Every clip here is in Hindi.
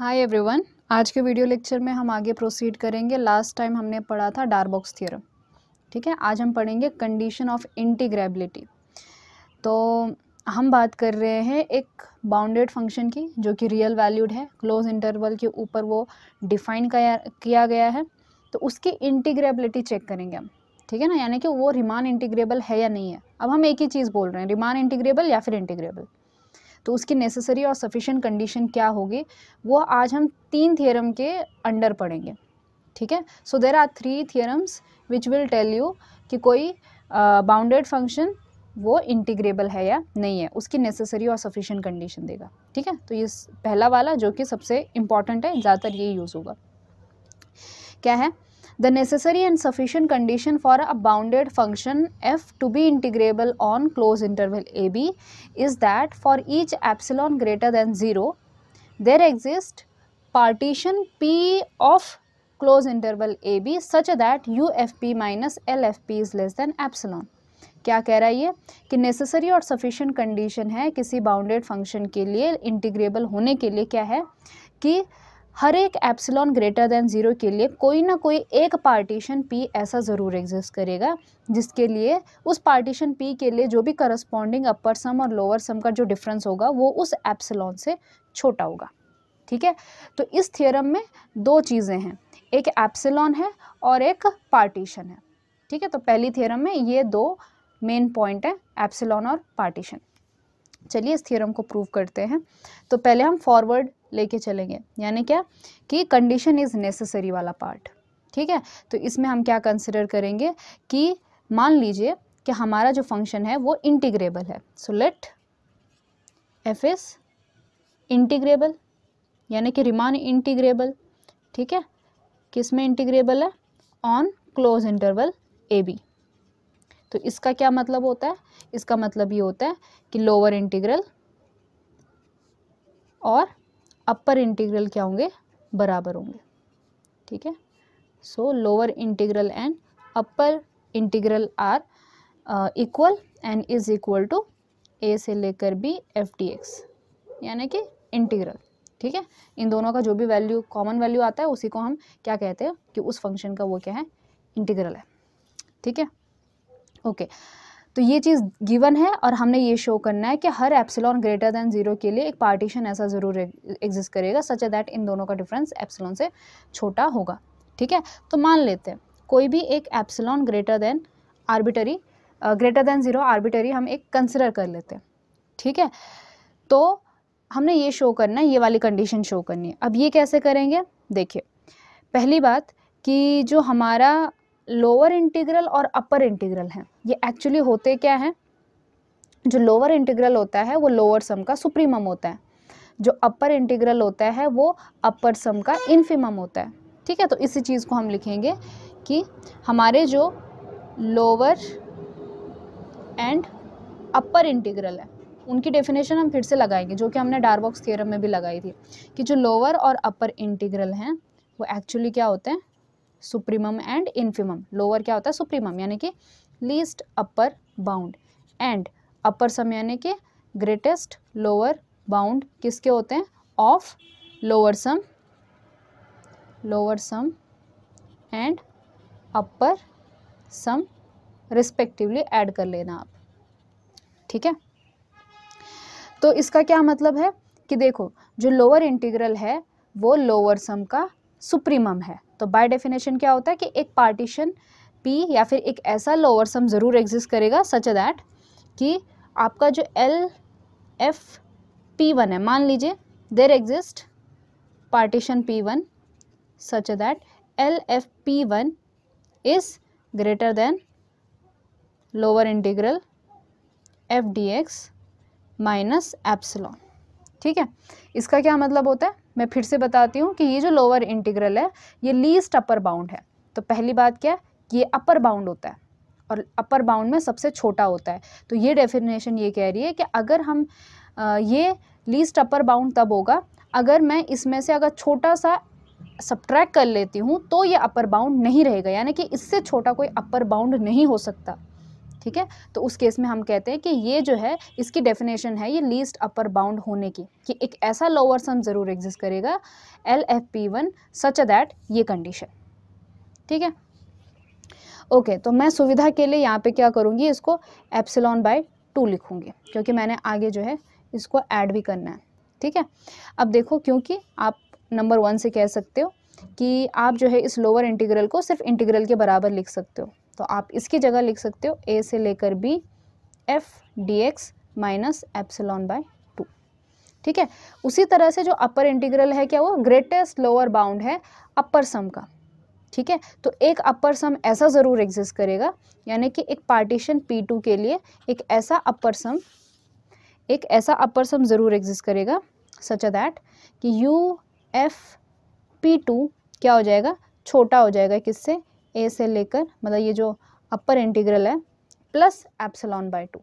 हाय एवरीवन आज के वीडियो लेक्चर में हम आगे प्रोसीड करेंगे लास्ट टाइम हमने पढ़ा था डारबॉक्स थ्योरम ठीक है आज हम पढ़ेंगे कंडीशन ऑफ इंटीग्रेबिलिटी तो हम बात कर रहे हैं एक बाउंडेड फंक्शन की जो कि रियल वैल्यूड है क्लोज इंटरवल के ऊपर वो डिफाइन किया गया है तो उसकी इंटीग्रेबिलिटी चेक करेंगे हम ठीक है ना यानी कि वो रिमान इंटीग्रेबल है या नहीं है अब हम एक ही चीज़ बोल रहे हैं रिमान इंटीग्रेबल या फिर इंटीग्रेबल तो उसकी नेसेसरी और सफिशेंट कंडीशन क्या होगी वो आज हम तीन थियरम के अंडर पढ़ेंगे ठीक है so there are three theorems which will tell you कि कोई बाउंडेड uh, फंक्शन वो इंटीग्रेबल है या नहीं है उसकी नेसेसरी और सफिशेंट कंडीशन देगा ठीक है तो ये पहला वाला जो कि सबसे इम्पॉर्टेंट है ज़्यादातर ये यूज़ होगा क्या है the necessary and sufficient condition for a bounded function f to be integrable on closed interval ab is that for each epsilon greater than 0 there exists partition p of closed interval ab such that ufp minus lfp is less than epsilon क्या कह रहा है ये कि नेसेसरी और सफिशेंट कंडीशन है किसी बाउंडेड फंक्शन के लिए इंटीग्रेबल होने के लिए क्या है कि हर एक एप्सिलॉन ग्रेटर देन ज़ीरो के लिए कोई ना कोई एक पार्टीशन पी ऐसा ज़रूर एग्जिस्ट करेगा जिसके लिए उस पार्टीशन पी के लिए जो भी करस्पॉन्डिंग अपर सम और लोअर सम का जो डिफरेंस होगा वो उस एप्सिलॉन से छोटा होगा ठीक है तो इस थियरम में दो चीज़ें हैं एक एप्सिलॉन है और एक पार्टीशन है ठीक है तो पहली थियरम में ये दो मेन पॉइंट हैं एप्सिलॉन और पार्टीशन चलिए इस थियरम को प्रूव करते हैं तो पहले हम फॉरवर्ड लेके चलेंगे यानी क्या कि कंडीशन इज़ नेसेसरी वाला पार्ट ठीक है तो इसमें हम क्या कंसिडर करेंगे कि मान लीजिए कि हमारा जो फंक्शन है वो इंटीग्रेबल है so let F is integrable यानी कि रिमान इंटीग्रेबल ठीक है किस में इंटीग्रेबल है on close interval A B तो इसका क्या मतलब होता है इसका मतलब ये होता है कि लोअर इंटीग्रल और अपर इंटीग्रल क्या होंगे बराबर होंगे ठीक है so lower integral and upper integral are equal and is equal to A से लेकर बी एफ डी एक्स यानी कि इंटीग्रल ठीक है इन दोनों का जो भी वैल्यू कॉमन वैल्यू आता है उसी को हम क्या कहते हैं कि उस फंक्शन का वो क्या है इंटीग्रल है ठीक है ओके okay. तो ये चीज़ गिवन है और हमने ये शो करना है कि हर एप्सिलॉन ग्रेटर दैन जीरो के लिए एक पार्टीशन ऐसा ज़रूर एग्जिस्ट e- करेगा सच ए दैट इन दोनों का डिफरेंस एप्सिलॉन से छोटा होगा ठीक है तो मान लेते हैं कोई भी एक epsilon greater than arbitrary greater than zero arbitrary हम एक कंसिडर कर लेते हैं ठीक है तो हमने ये शो करना है ये वाली कंडीशन शो करनी है अब ये कैसे करेंगे देखिए पहली बात कि जो हमारा लोअर इंटीग्रल और अपर इंटीग्रल हैं ये एक्चुअली होते क्या हैं जो लोअर इंटीग्रल होता है वो लोअर सम का सुप्रीमम होता है जो अपर इंटीग्रल होता है वो अपर सम का इन्फीमम होता है ठीक है तो इसी चीज़ को हम लिखेंगे कि हमारे जो लोअर एंड अपर इंटीग्रल है उनकी डेफिनेशन हम फिर से लगाएंगे जो कि हमने डारबॉक्स थियरम में भी लगाई थी कि जो लोअर और अपर इंटीग्रल हैं वो एक्चुअली क्या होते हैं सुप्रीमम एंड इन्फिमम लोअर क्या होता है सुप्रीमम यानी कि least upper bound and upper sum यानी कि ग्रेटेस्ट लोअर बाउंड किसके होते हैं of lower sum lower sum and upper sum respectively add कर लेना आप ठीक है तो इसका क्या मतलब है कि देखो जो लोअर इंटीग्रल है वो लोअर सम का सुप्रीमम है तो बाय डेफिनेशन क्या होता है कि एक पार्टीशन पी या फिर एक ऐसा लोअर सम ज़रूर एग्जिस्ट करेगा सच दैट कि आपका जो एल एफ पी वन है मान लीजिए there exist partition P one such that L F P one is greater than lower integral F D X minus epsilon ठीक है इसका क्या मतलब होता है मैं फिर से बताती हूँ कि ये जो लोअर इंटीग्रल है ये लीस्ट अपर बाउंड है तो पहली बात क्या है ये अपर बाउंड होता है और अपर बाउंड में सबसे छोटा होता है तो ये डेफिनेशन ये कह रही है कि अगर हम ये लीस्ट अपर बाउंड तब होगा अगर मैं इसमें से अगर छोटा सा सब्ट्रैक्ट कर लेती हूँ तो ये अपर बाउंड नहीं रहेगा यानी कि इससे छोटा कोई अपर बाउंड नहीं हो सकता ठीक है तो उस केस में हम कहते हैं कि ये जो है इसकी डेफिनेशन है ये लीस्ट अपर बाउंड होने की कि एक ऐसा लोअर सम ज़रूर एग्जिस्ट करेगा L F P one such that ये कंडीशन ठीक है ओके तो मैं सुविधा के लिए यहाँ पे क्या करूँगी इसको एप्सिलॉन बाय टू लिखूँगी क्योंकि मैंने आगे जो है इसको ऐड भी करना है ठीक है अब देखो क्योंकि आप नंबर वन से कह सकते हो कि आप जो है इस लोअर इंटीग्रल को सिर्फ इंटीग्रल के बराबर लिख सकते हो तो आप इसकी जगह लिख सकते हो ए से लेकर B F D X minus epsilon by two ठीक है उसी तरह से जो अपर इंटीग्रल है क्या वो ग्रेटेस्ट लोअर बाउंड है अपर सम का ठीक है तो एक अपर सम ऐसा ज़रूर एग्जिस्ट करेगा यानी कि एक पार्टीशन पी टू के लिए एक ऐसा अपर सम एक ऐसा अपर सम ज़रूर एग्जिस्ट करेगा सच अ दैट कि यू एफ पी टू क्या हो जाएगा छोटा हो जाएगा किससे ए से लेकर मतलब ये जो अपर इंटीग्रल है प्लस एप्सलॉन बाय टू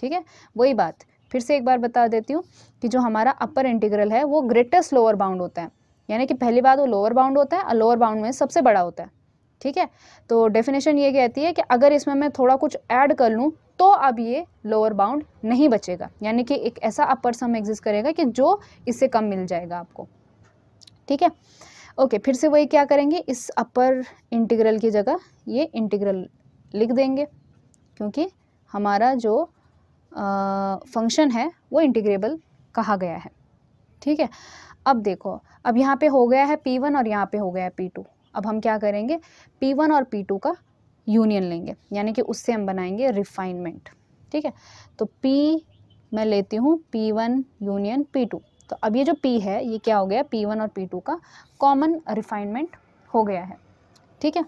ठीक है वही बात फिर से एक बार बता देती हूँ कि जो हमारा अपर इंटीग्रल है वो ग्रेटेस्ट लोअर बाउंड होता है यानी कि पहली बात वो लोअर बाउंड होता है और लोअर बाउंड में सबसे बड़ा होता है ठीक है तो डेफिनेशन ये कहती है कि अगर इसमें मैं थोड़ा कुछ ऐड कर लूँ तो अब ये लोअर बाउंड नहीं बचेगा यानी कि एक ऐसा अपर सम एग्जिस्ट करेगा कि जो इससे कम मिल जाएगा आपको ठीक है ओके फिर से वही क्या करेंगे इस अपर इंटीग्रल की जगह ये इंटीग्रल लिख देंगे क्योंकि हमारा जो फंक्शन है वो इंटीग्रेबल कहा गया है ठीक है अब देखो अब यहाँ पे हो गया है P1 और यहाँ पे हो गया है P2 अब हम क्या करेंगे P1 और P2 का यूनियन लेंगे यानी कि उससे हम बनाएंगे रिफाइनमेंट ठीक है तो P मैं लेती हूँ P1 यूनियन P2 तो अब ये जो पी है ये क्या हो गया पी वन और पी टू का कॉमन रिफाइनमेंट हो गया है ठीक है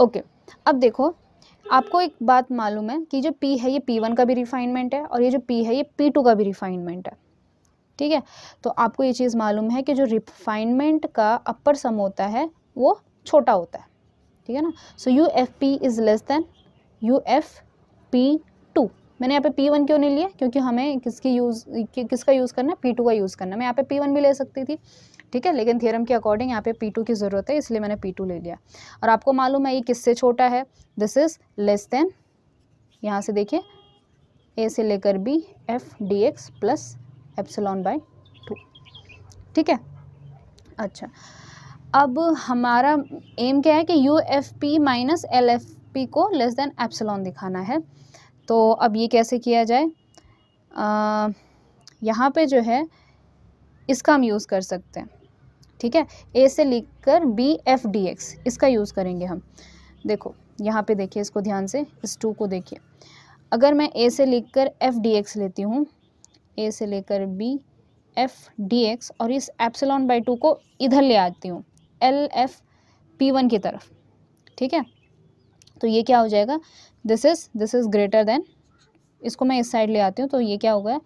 ओके अब देखो आपको एक बात मालूम है कि जो पी है ये पी वन का भी रिफाइनमेंट है और ये जो पी है ये पी टू का भी रिफाइनमेंट है ठीक है तो आपको ये चीज़ मालूम है कि जो रिफाइनमेंट का अपर सम होता है वो छोटा होता है ठीक है ना so U F P is less than U F P मैंने यहाँ पे पी वन क्यों नहीं लिया क्योंकि हमें किसकी यूज़ कि, किसका यूज़ करना है पी टू का यूज़ करना मैं यहाँ पे पी वन भी ले सकती थी ठीक है लेकिन थ्योरम के अकॉर्डिंग यहाँ पे पी टू की ज़रूरत है इसलिए मैंने पी टू ले लिया और आपको मालूम है ये किससे छोटा है दिस इज़ लेस देन यहाँ से देखिए ए से लेकर B F D X plus epsilon by two ठीक है अच्छा अब हमारा एम क्या है कि U F P minus L F P को लेस देन एप्सलॉन दिखाना है तो अब ये कैसे किया जाए यहाँ पे जो है इसका हम यूज़ कर सकते हैं ठीक है ए से लिख कर बी एफ डी एक्स इसका यूज़ करेंगे हम देखो यहाँ पे देखिए इसको ध्यान से इस टू को देखिए अगर मैं ए से लिख कर एफ डी एक्स लेती हूँ ए से लेकर बी एफ डी एक्स और इस एप्सलॉन बाई टू को इधर ले आती हूँ एल एफ पी वन की तरफ ठीक है तो ये क्या हो जाएगा this is this is greater than इसको मैं इस साइड ले आती हूँ तो ये क्या हो गया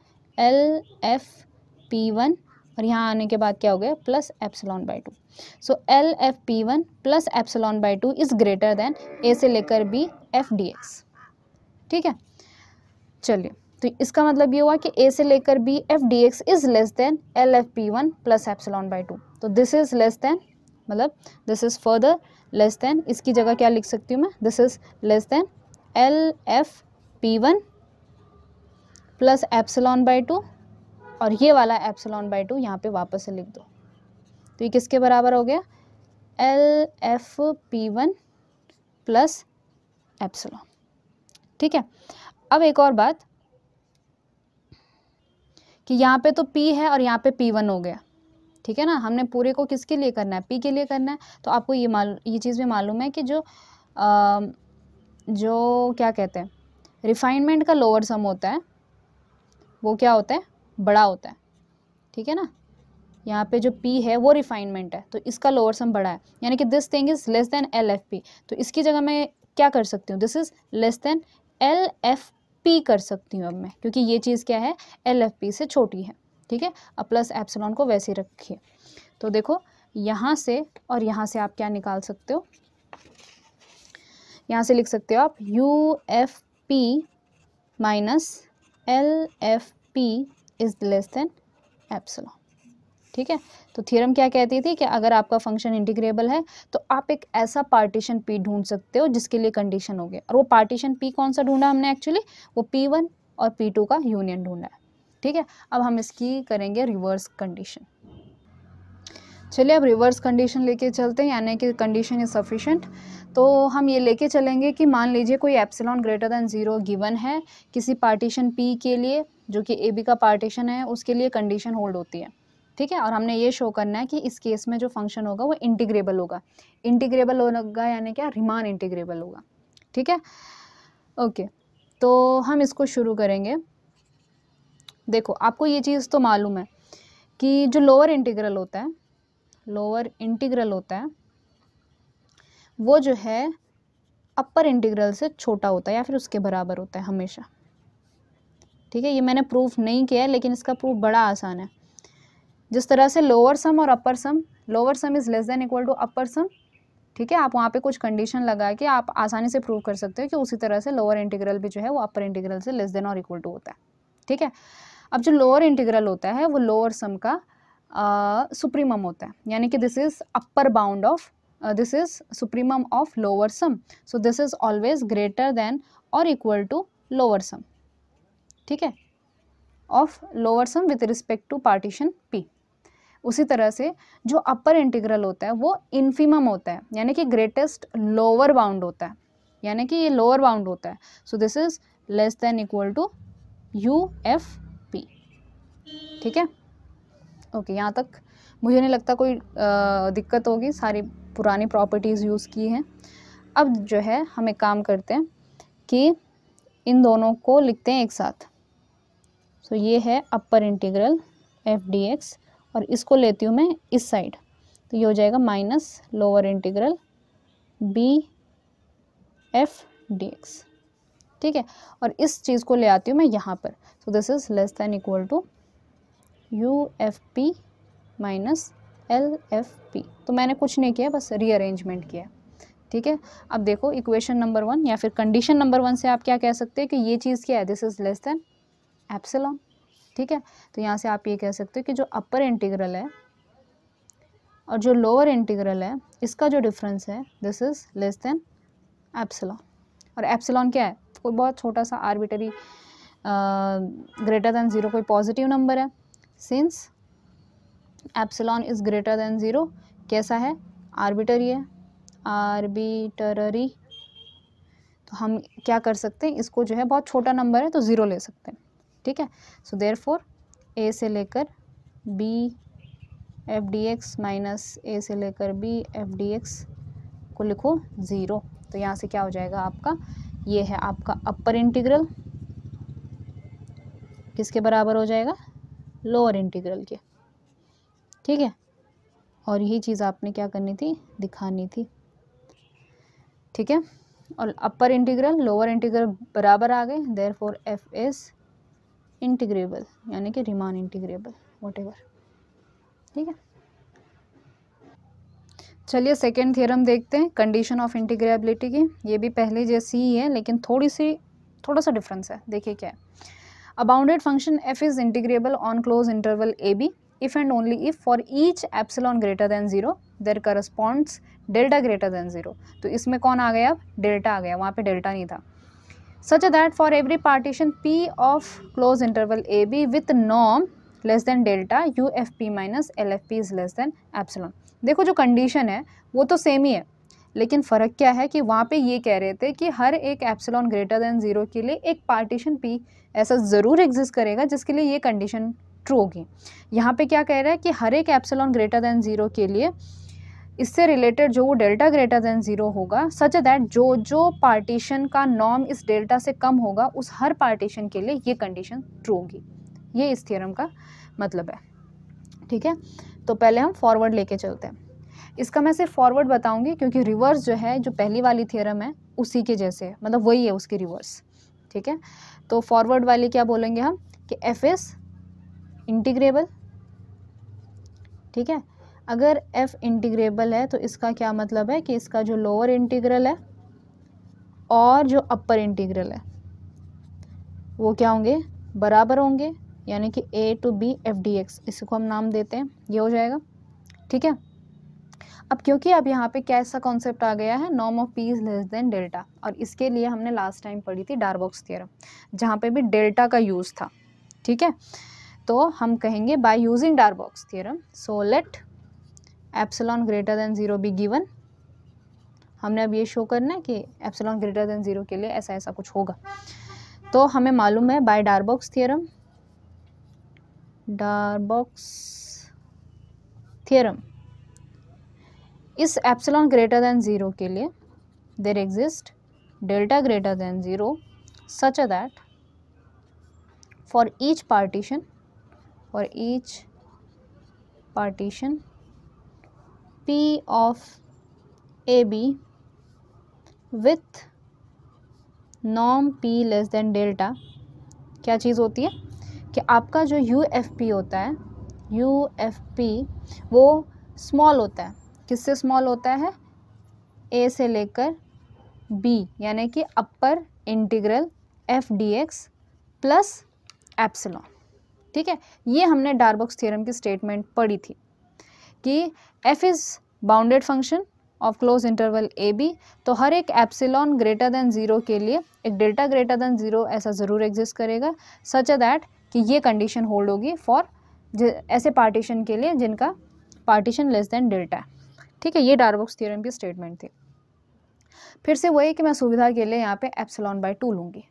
एल एफ पी वन और यहाँ आने के बाद क्या हो गया plus epsilon by two so L F P one plus epsilon by two is greater than A से लेकर बी एफ डी एक्स ठीक है चलिए तो इसका मतलब ये हुआ कि ए से लेकर B F D X is less than L F P one plus epsilon by two तो दिस इज़ लेस देन मतलब this is further less than इसकी जगह क्या लिख सकती हूँ मैं this is less than L F P one plus epsilon by two और ये वाला एप्सलॉन बाई टू यहाँ पर वापस से लिख दो तो ये किसके बराबर हो गया L F P one plus epsilon ठीक है अब एक और बात कि यहाँ पे तो P है और यहाँ पे P1 हो गया ठीक है ना हमने पूरे को किसके लिए करना है P के लिए करना है तो आपको ये मालूम ये चीज़ भी मालूम है कि जो आ, जो क्या कहते हैं रिफाइनमेंट का लोअर सम होता है वो क्या होता है बड़ा होता है ठीक है ना यहाँ पे जो पी है वो रिफाइनमेंट है तो इसका लोअर सम बड़ा है यानी कि this thing is less than L F P तो इसकी जगह मैं क्या कर सकती हूँ this is less than L F P कर सकती हूँ अब मैं क्योंकि ये चीज़ क्या है एल एफ पी से छोटी है ठीक है अब प्लस एप्सलॉन को वैसे रखिए तो देखो यहाँ से और यहाँ से आप क्या निकाल सकते हो यहाँ से लिख सकते हो आप U F P minus L F P is less than epsilon ठीक है तो थ्योरम क्या कहती थी कि अगर आपका फंक्शन इंटीग्रेबल है तो आप एक ऐसा पार्टीशन पी ढूंढ सकते हो जिसके लिए कंडीशन होगी और वो पार्टीशन पी कौन सा ढूंढा हमने एक्चुअली वो पी वन और पी टू का यूनियन ढूंढा है ठीक है अब हम इसकी करेंगे रिवर्स कंडीशन चलिए अब रिवर्स कंडीशन लेके चलते हैं यानी कि कंडीशन इज़ सफिशेंट तो हम ये लेके चलेंगे कि मान लीजिए कोई epsilon greater than zero given है किसी पार्टीशन पी के लिए जो कि ए बी का पार्टीशन है उसके लिए कंडीशन होल्ड होती है ठीक है और हमने ये शो करना है कि इस केस में जो फंक्शन होगा वो इंटीग्रेबल होगा इंटीग्रेबल होगा यानी क्या रिमान इंटीग्रेबल होगा ठीक है ओके तो हम इसको शुरू करेंगे देखो आपको ये चीज़ तो मालूम है कि जो लोअर इंटीग्रल होता है लोअर इंटीग्रल होता है वो जो है अपर इंटीग्रल से छोटा होता है या फिर उसके बराबर होता है हमेशा ठीक है ये मैंने प्रूफ नहीं किया है लेकिन इसका प्रूफ बड़ा आसान है जिस तरह से लोअर सम और upper sum lower sum is less than equal to upper sum ठीक है आप वहाँ पे कुछ कंडीशन लगा के आप आसानी से प्रूव कर सकते हो कि उसी तरह से लोअर इंटीग्रल भी जो है वो अपर इंटीग्रल से लेस देन और इक्वल टू होता है ठीक है अब जो लोअर इंटीग्रल होता है वो लोअर सम का सुप्रीमम होता है यानी कि this is upper bound of this is supremum of lower sum so this is always greater than और इक्वल टू लोअर सम ठीक है of lower sum with respect to partition P उसी तरह से जो अपर इंटीग्रल होता है वो इन्फीमम होता है यानी कि ग्रेटेस्ट लोअर बाउंड होता है यानी कि ये लोअर बाउंड होता है so this is less than equal to U F P ठीक है ओके यहाँ तक मुझे नहीं लगता कोई दिक्कत होगी सारी पुरानी प्रॉपर्टीज़ यूज़ की हैं अब जो है हम एक काम करते हैं कि इन दोनों को लिखते हैं एक साथ सो so, ये है upper integral F D X और इसको लेती हूँ मैं इस साइड तो ये हो जाएगा minus lower integral B F D X ठीक है और इस चीज़ को ले आती हूँ मैं यहाँ पर so this is less than equal to U F P minus L F P तो मैंने कुछ नहीं किया बस रीअरेंजमेंट किया ठीक है अब देखो इक्वेशन नंबर वन या फिर कंडीशन नंबर वन से आप क्या कह सकते हैं कि ये चीज़ क्या है this is less than epsilon ठीक है तो यहाँ से आप ये कह सकते हो कि जो अपर इंटीग्रल है और जो लोअर इंटीग्रल है इसका जो डिफरेंस है this is less than epsilon और एप्सिलॉन क्या है कोई बहुत छोटा सा आर्बिटरी ग्रेटर देन ज़ीरो कोई पॉजिटिव नंबर है since epsilon is greater than zero कैसा है आर्बिटरी है आर्बिटररी तो हम क्या कर सकते हैं इसको जो है बहुत छोटा नंबर है तो ज़ीरो ले सकते हैं ठीक है सो देर फोर ए से लेकर B F D X minus A से लेकर बी एफ डी एक्स को लिखो ज़ीरो तो यहाँ से क्या हो जाएगा आपका ये है आपका अपर इंटीग्रल किसके बराबर हो जाएगा लोअर इंटीग्रल के ठीक है और यही चीज़ आपने क्या करनी थी दिखानी थी ठीक है और अपर इंटीग्रल लोअर इंटीग्रल बराबर आ गए therefore F is integrable यानी कि रिमान इंटीग्रेबल वट ठीक है चलिए सेकेंड थ्योरम देखते हैं कंडीशन ऑफ इंटीग्रेबिलिटी की ये भी पहले जैसी ही है लेकिन थोड़ी सी थोड़ा सा डिफरेंस है देखिए क्या है A bounded function f is integrable on closed interval ab if and only if for each epsilon greater than zero there corresponds delta greater than zero तो इसमें कौन आ गया अब डेल्टा आ गया वहाँ पे डेल्टा नहीं था such that for every partition P of close interval A B with नॉम less than delta U F P minus L F P is less than epsilon देखो जो कंडीशन है वो तो सेम ही है लेकिन फ़र्क क्या है कि वहाँ पे ये कह रहे थे कि हर एक एप्सिलॉन ग्रेटर देन ज़ीरो के लिए एक पार्टीशन पी ऐसा ज़रूर एग्जिस्ट करेगा जिसके लिए ये कंडीशन ट्रू होगी यहाँ पे क्या कह रहा है कि हर एक एप्सिलॉन ग्रेटर देन ज़ीरो के लिए इससे रिलेटेड जो वो डेल्टा ग्रेटर देन ज़ीरो होगा सच दैट जो जो पार्टीशन का नॉर्म इस डेल्टा से कम होगा उस हर पार्टीशन के लिए ये कंडीशन ट्रू होगी ये इस थियरम का मतलब है ठीक है तो पहले हम फॉरवर्ड लेके चलते हैं इसका मैं सिर्फ फॉरवर्ड बताऊंगी क्योंकि रिवर्स जो है जो पहली वाली थ्योरम है उसी के जैसे है मतलब वही है उसकी रिवर्स ठीक है तो फॉरवर्ड वाली क्या बोलेंगे हम कि एफ एस इंटीग्रेबल ठीक है अगर एफ इंटीग्रेबल है तो इसका क्या मतलब है कि इसका जो लोअर इंटीग्रल है और जो अपर इंटीग्रल है वो क्या होंगे बराबर होंगे यानी कि A to B F D X इसको हम नाम देते हैं ये हो जाएगा ठीक है अब क्योंकि अब यहाँ पे कैसा कॉन्सेप्ट आ गया है norm of P is less than delta और इसके लिए हमने लास्ट टाइम पढ़ी थी डारबॉक्स थियरम जहाँ पे भी डेल्टा का यूज़ था ठीक है तो हम कहेंगे by using Darboux theorem so let epsilon greater than zero be given हमने अब ये शो करना है कि एप्सलॉन ग्रेटर देन ज़ीरो के लिए ऐसा ऐसा कुछ होगा तो हमें मालूम है by Darboux theorem Darboux theorem इस एप्सिलॉन ग्रेटर दैन ज़ीरो के लिए there exist delta greater than zero such a that for each partition for each partition P of A B with नॉम पी लेस देन डेल्टा क्या चीज़ होती है कि आपका जो यू एफ पी होता है यू एफ पी वो स्मॉल होता है किससे स्मॉल होता है ए से लेकर बी यानी कि upper integral F D X plus epsilon ठीक है ये हमने डार्बॉक्स थ्योरम की स्टेटमेंट पढ़ी थी कि F is bounded function of close interval A B तो हर एक एप्सिलॉन ग्रेटर देन ज़ीरो के लिए एक डेल्टा ग्रेटर देन ज़ीरो ऐसा ज़रूर एग्जिस्ट करेगा सच अ दैट कि ये कंडीशन होल्ड होगी फॉर ऐसे पार्टीशन के लिए जिनका पार्टीशन लेस देन डेल्टा है ठीक है ये डारबॉक्स थ्योरम की स्टेटमेंट थी फिर से वही कि मैं सुविधा के लिए यहाँ पे एप्सलॉन बाई टू लूँगी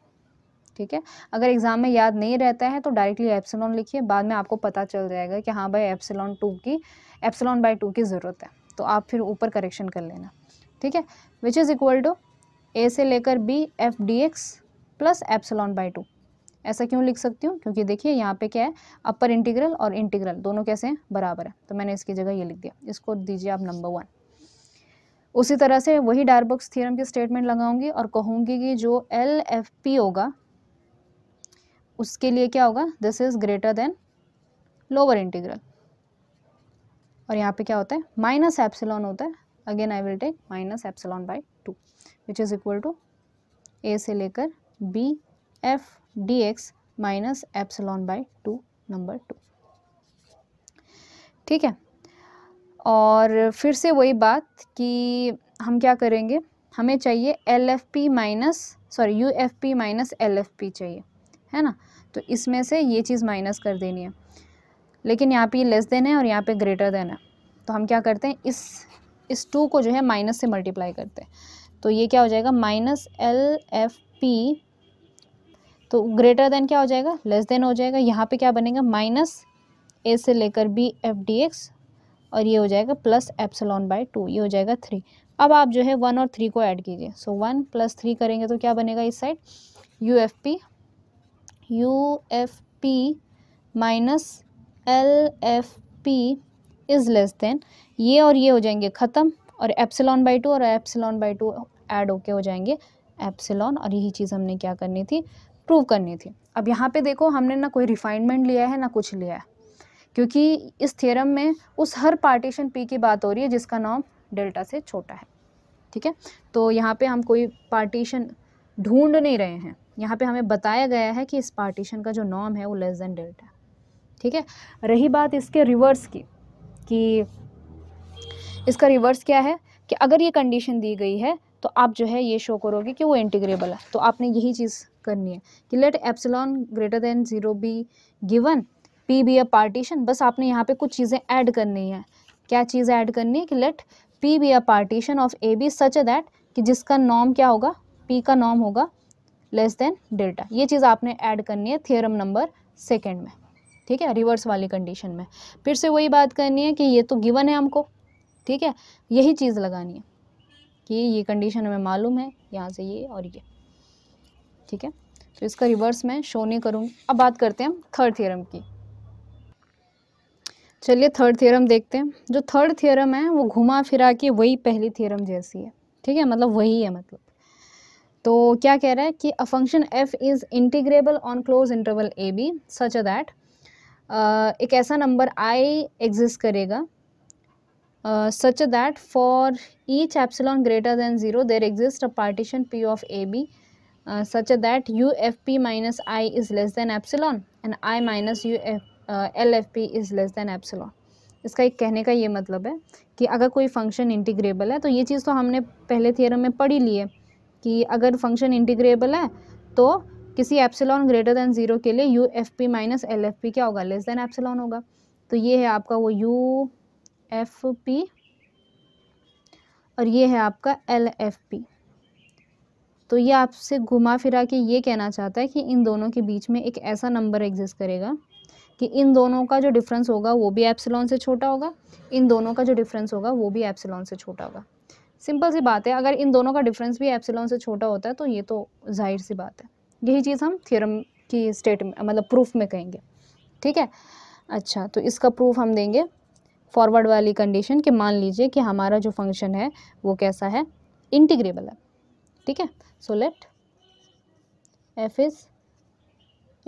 ठीक है अगर एग्ज़ाम में याद नहीं रहता है तो डायरेक्टली एप्सलॉन लिखिए बाद में आपको पता चल जाएगा कि हाँ भाई एप्सलॉन टू की एप्सलॉन बाई टू की ज़रूरत है तो आप फिर ऊपर करेक्शन कर लेना ठीक है which is equal to A से लेकर B F D X plus epsilon by two ऐसा क्यों लिख सकती हूँ क्योंकि देखिए यहाँ पे क्या है अपर इंटीग्रल और इंटीग्रल दोनों कैसे हैं बराबर है तो मैंने इसकी जगह ये लिख दिया इसको दीजिए आप नंबर वन उसी तरह से वही डार्बक्स थ्योरम की स्टेटमेंट लगाऊंगी और कहूँगी कि जो एल एफ पी होगा उसके लिए क्या होगा this is greater than lower integral और यहाँ पे क्या होता है माइनस एप्सिलॉन होता है again I will take minus epsilon by two which is equal to A से लेकर B F D X minus epsilon by two number two ठीक है और फिर से वही बात कि हम क्या करेंगे हमें चाहिए L F P minus sorry U F P minus L F P चाहिए है ना तो इसमें से ये चीज़ माइनस कर देनी है लेकिन यहाँ पे लेस देन है और यहाँ पे ग्रेटर देन है तो हम क्या करते हैं इस इस टू को जो है माइनस से मल्टीप्लाई करते हैं तो ये क्या हो जाएगा माइनस एल एफ पी तो ग्रेटर देन क्या हो जाएगा लेस देन हो जाएगा यहाँ पे क्या बनेगा माइनस ए से लेकर बी एफ डी एक्स और ये हो जाएगा प्लस एप्सलॉन बाय टू ये हो जाएगा थ्री अब आप जो है वन और थ्री को ऐड कीजिए सो वन प्लस थ्री करेंगे तो क्या बनेगा इस side U F P U F P minus L F P is less than ये और ये हो जाएंगे ख़त्म और एप्सिलॉन बाई टू और एप्सिलॉन बाई टू एड होके हो जाएंगे एप्सिलॉन और यही चीज़ हमने क्या करनी थी प्रूव करनी थी अब यहाँ पे देखो हमने ना कोई रिफाइनमेंट लिया है ना कुछ लिया है क्योंकि इस थ्योरम में उस हर पार्टीशन पी की बात हो रही है जिसका नाम डेल्टा से छोटा है ठीक है तो यहाँ पे हम कोई पार्टीशन ढूंढ नहीं रहे हैं यहाँ पे हमें बताया गया है कि इस पार्टीशन का जो नॉम है वो लेस देन डेल्टा ठीक है रही बात इसके रिवर्स की कि इसका रिवर्स क्या है कि अगर ये कंडीशन दी गई है तो आप जो है ये शो करोगे कि वो इंटीग्रेबल है तो आपने यही चीज़ करनी है कि let epsilon greater than zero be given P be a partition बस आपने यहाँ पे कुछ चीज़ें ऐड करनी है क्या चीज़ ऐड करनी है कि let P be a partition of A B such that कि जिसका नॉम क्या होगा पी का नॉम होगा लेस देन डेल्टा ये चीज़ आपने ऐड करनी है थियरम नंबर सेकेंड में ठीक है रिवर्स वाली कंडीशन में फिर से वही बात करनी है कि ये तो गिवन है हमको ठीक है यही चीज़ लगानी है कि ये कंडीशन हमें मालूम है यहाँ से ये और ये ठीक है तो इसका रिवर्स मैं शो नहीं करूँगी अब बात करते हैं हम थर्ड थियरम की चलिए थर्ड थियरम देखते हैं जो थर्ड थियरम है वो घुमा फिरा के वही पहली थियरम जैसी है ठीक है मतलब वही है मतलब तो क्या कह रहा है कि a function F is integrable on close interval A B such a that एक ऐसा नंबर आई एग्जिस्ट करेगा such a that for each epsilon greater than zero there exist a partition P of A B uh, such that UFP minus I is less than epsilon and I minus UF uh, LFP is less than epsilon. इसका एक कहने का ये मतलब है कि अगर कोई फंक्शन इंटीग्रेबल है तो ये चीज़ तो हमने पहले थियरम में पढ़ी ली है कि अगर फंक्शन इंटीग्रेबल है तो किसी एप्सिलॉन ग्रेटर देन ज़ीरो के लिए U F P minus L F P क्या होगा लेस देन एप्सिलॉन होगा तो ये है आपका वो यू एफ पी और ये है आपका एल एफ पी तो ये आपसे घुमा फिरा के ये कहना चाहता है कि इन दोनों के बीच में एक ऐसा नंबर एग्जिस्ट करेगा कि इन दोनों का जो डिफरेंस होगा वो भी एप्सिलॉन से छोटा होगा इन दोनों का जो डिफरेंस होगा वो भी एप्सिलॉन से छोटा होगा सिंपल सी बात है अगर इन दोनों का डिफरेंस भी एप्सिलॉन से छोटा होता है तो ये तो जाहिर सी बात है यही चीज़ हम थियरम की स्टेट मतलब प्रूफ में कहेंगे ठीक है अच्छा तो इसका प्रूफ हम देंगे फॉरवर्ड वाली कंडीशन कि मान लीजिए कि हमारा जो फंक्शन है वो कैसा है इंटीग्रेबल है ठीक है so let F is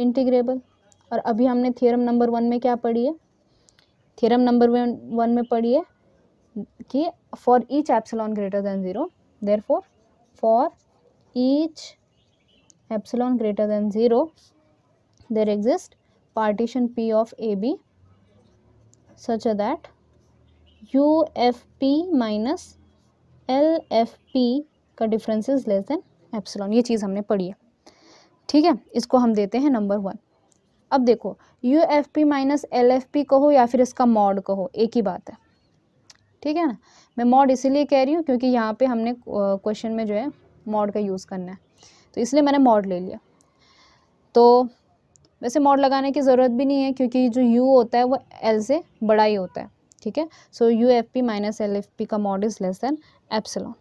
integrable और अभी हमने थ्योरम नंबर वन में क्या पढ़ी है थ्योरम नंबर वन में पढ़ी है कि for each epsilon greater than zero therefore for each epsilon greater than zero there exist partition P of A B such that U F P minus L F P का difference is less than epsilon ये चीज़ हमने पढ़ी है ठीक है इसको हम देते हैं नंबर वन अब देखो U F P minus L F P कहो या फिर इसका मॉड कहो एक ही बात है ठीक है ना मैं मॉड इसीलिए कह रही हूँ क्योंकि यहाँ पे हमने क्वेश्चन में जो है मॉड का यूज़ करना है तो इसलिए मैंने मॉड ले लिया तो वैसे मॉड लगाने की ज़रूरत भी नहीं है क्योंकि जो यू होता है वो एल से बड़ा ही होता है ठीक है so U F P minus L F P का mod is less than epsilon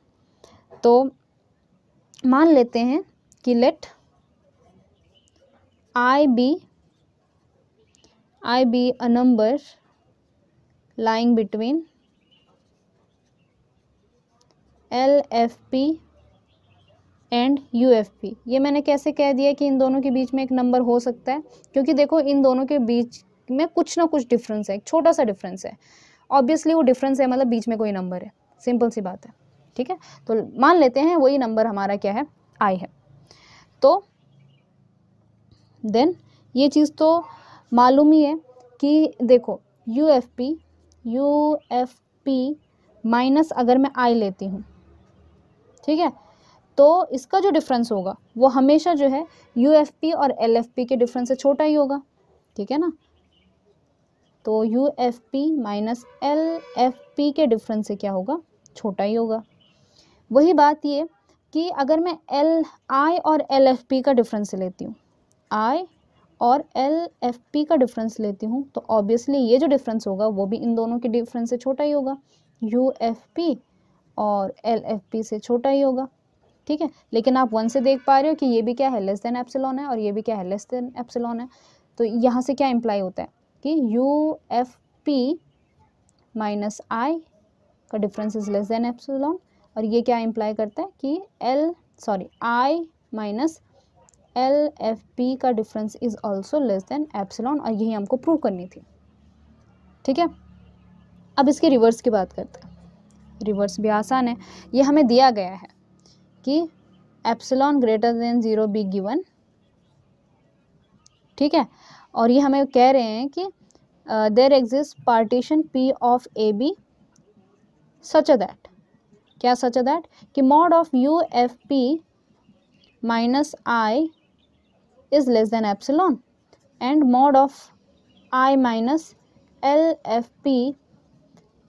तो मान लेते हैं कि let I be I be a number lying between L F P and U F P ये मैंने कैसे कह दिया कि इन दोनों के बीच में एक नंबर हो सकता है क्योंकि देखो इन दोनों के बीच में कुछ ना कुछ डिफरेंस है एक छोटा सा डिफरेंस है ऑब्वियसली वो डिफरेंस है मतलब बीच में कोई नंबर है सिंपल सी बात है ठीक है तो मान लेते हैं वही नंबर हमारा क्या है आई है तो देन ये चीज़ तो मालूम ही है कि देखो U F P U F P minus अगर मैं आई लेती हूँ ठीक है तो इसका जो डिफरेंस होगा वो हमेशा जो है यू एफ पी और एल एफ पी के डिफरेंस से छोटा ही होगा ठीक है ना तो U F P minus L F P के डिफरेंस से क्या होगा छोटा ही होगा वही बात ये कि अगर मैं एल आई और एल एफ पी का डिफरेंस लेती हूँ आई और एल एफ पी का डिफरेंस लेती हूँ तो ऑब्वियसली ये जो डिफरेंस होगा वो भी इन दोनों के डिफरेंस से छोटा ही होगा यू एफ पी और एल एफ पी से छोटा ही होगा ठीक है लेकिन आप वन से देख पा रहे हो कि ये भी क्या है लेस देन एप्सिलॉन है और ये भी क्या है लेस देन एप्सिलॉन है तो यहाँ से क्या इम्प्लाई होता है कि U F P minus I का difference is less than epsilon और ये क्या इम्प्लाई करता है कि L sorry I minus L F P का difference is also less than epsilon और यही हमको प्रूव करनी थी ठीक है अब इसके रिवर्स की बात करते हैं रिवर्स भी आसान है ये हमें दिया गया है कि epsilon greater than zero be given ठीक है और ये हमें कह रहे हैं कि there exist partition P of A B such that क्या सच है दैट कि mod of U F P minus I is less than epsilon and mod of I minus L F P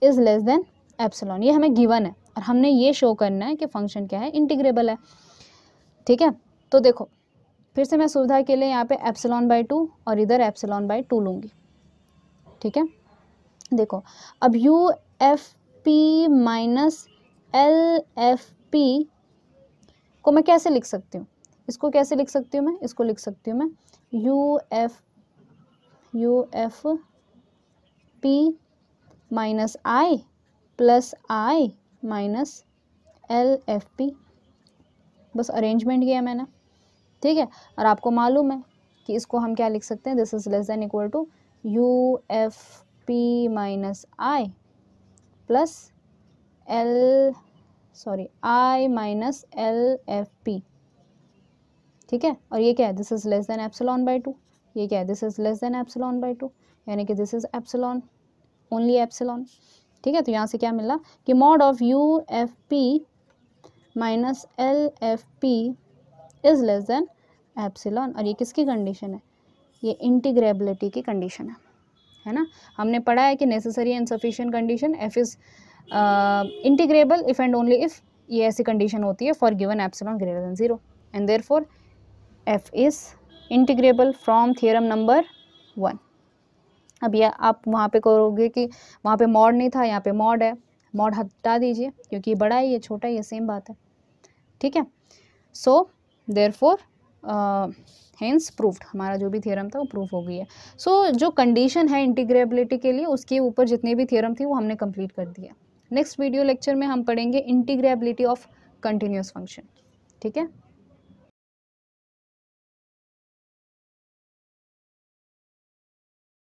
is less than epsilon ये हमें गिवन है और हमने ये शो करना है कि फंक्शन क्या है इंटीग्रेबल है ठीक है तो देखो फिर से मैं सुविधा के लिए यहाँ पे एप्सिलॉन बाई टू और इधर एप्सिलॉन बाई टू लूँगी ठीक है देखो अब U F P minus L F P को मैं कैसे लिख सकती हूँ इसको कैसे लिख सकती हूँ मैं इसको लिख सकती हूँ मैं U F U F P minus I plus I minus L F P बस अरेंजमेंट किया मैंने ठीक है और आपको मालूम है कि इसको हम क्या लिख सकते हैं this is less than equal to U F P minus I plus L sorry I minus L F P ठीक है और ये क्या है this is less than epsilon by two ये क्या है this is less than epsilon by two यानी कि this is epsilon only epsilon ठीक है तो यहाँ से क्या मिला कि mod of U F P minus L F P is less than epsilon और ये किसकी कंडीशन है ये इंटीग्रेबिलिटी की कंडीशन है है ना हमने पढ़ा है कि necessary and sufficient condition F is integrable if and only if ये ऐसी कंडीशन होती है for given epsilon greater than zero and therefore F is integrable from theorem number one अब यह आप वहाँ पे करोगे कि वहाँ पे मॉड नहीं था यहाँ पे मॉड है मॉड हटा दीजिए क्योंकि ये बड़ा है ये छोटा है ये सेम बात है ठीक है so therefore hence proved हमारा जो भी थ्योरम था वो प्रूफ हो गई है सो so, जो कंडीशन है इंटीग्रेबिलिटी के लिए उसके ऊपर जितने भी थ्योरम थी वो हमने कंप्लीट कर दिया नेक्स्ट वीडियो लेक्चर में हम पढ़ेंगे इंटीग्रेबिलिटी ऑफ कंटिन्यूस फंक्शन ठीक है